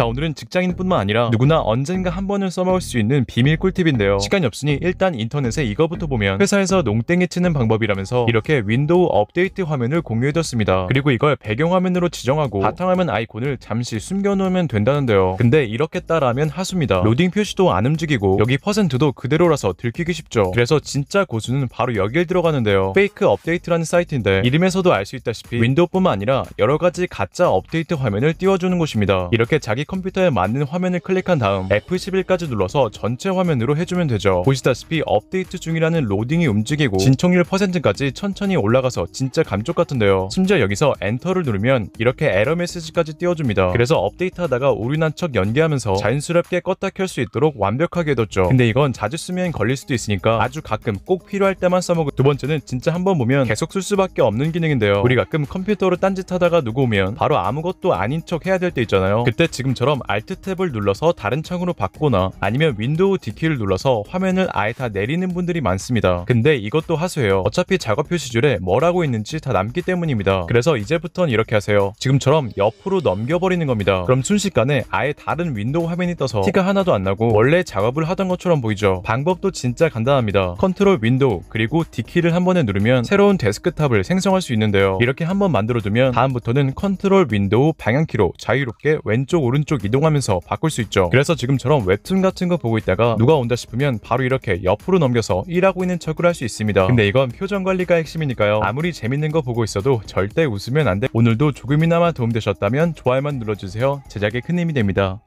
자 오늘은 직장인뿐만 아니라 누구나 언젠가 한 번은 써먹을 수 있는 비밀 꿀팁인데요 시간이 없으니 일단 인터넷에 이거부터 보면 회사에서 농땡이 치는 방법이라면서 이렇게 윈도우 업데이트 화면을 공유해뒀습니다 그리고 이걸 배경화면으로 지정하고 바탕화면 아이콘을 잠시 숨겨놓으면 된다는데요 근데 이렇게 따라하면 하수입니다 로딩 표시도 안 움직이고 여기 퍼센트도 그대로라서 들키기 쉽죠 그래서 진짜 고수는 바로 여길 들어가는데요 페이크 업데이트라는 사이트인데 이름에서도 알 수 있다시피 윈도우뿐만 아니라 여러가지 가짜 업데이트 화면을 띄워주는 곳입니다 이렇게 자기 컴퓨터에 맞는 화면을 클릭한 다음 F11까지 눌러서 전체 화면으로 해주면 되죠. 보시다시피 업데이트 중이라는 로딩이 움직이고 진청률 퍼센트까지 천천히 올라가서 진짜 감쪽 같은데요. 심지어 여기서 엔터를 누르면 이렇게 에러 메시지까지 띄워줍니다. 그래서 업데이트하다가 오류난 척 연기하면서 자연스럽게 껐다 켤 수 있도록 완벽하게 해뒀죠. 근데 이건 자주 쓰면 걸릴 수도 있으니까 아주 가끔 꼭 필요할 때만 써먹고 두 번째는 진짜 한번 보면 계속 쓸 수밖에 없는 기능인데요. 우리 가끔 컴퓨터로 딴짓하다가 누구 오면 바로 아무것도 아닌 척 해야 될 때 있잖아요. 그때 지금 것처럼 Alt 탭을 눌러서 다른 창으로 바꾸거나 아니면 윈도우 D키를 눌러서 화면을 아예 다 내리는 분들이 많습니다. 근데 이것도 하수예요. 어차피 작업 표시줄에 뭘 하고 있는지 다 남기 때문입니다. 그래서 이제부턴 이렇게 하세요. 지금처럼 옆으로 넘겨버리는 겁니다. 그럼 순식간에 아예 다른 윈도우 화면이 떠서 티가 하나도 안 나고 원래 작업을 하던 것처럼 보이죠. 방법도 진짜 간단합니다. 컨트롤 윈도우 그리고 D키를 한 번에 누르면 새로운 데스크탑을 생성할 수 있는데요. 이렇게 한번 만들어두면 다음부터는 컨트롤 윈도우 방향키로 자유롭게 왼쪽 오른 오른쪽 이동하면서 바꿀 수 있죠. 그래서 지금처럼 웹툰 같은 거 보고 있다가 누가 온다 싶으면 바로 이렇게 옆으로 넘겨서 일하고 있는 척을 할 수 있습니다. 근데 이건 표정 관리가 핵심이니까요. 아무리 재밌는 거 보고 있어도 절대 웃으면 안 돼. 오늘도 조금이나마 도움되셨다면 좋아요만 눌러주세요. 제작에 큰 힘이 됩니다.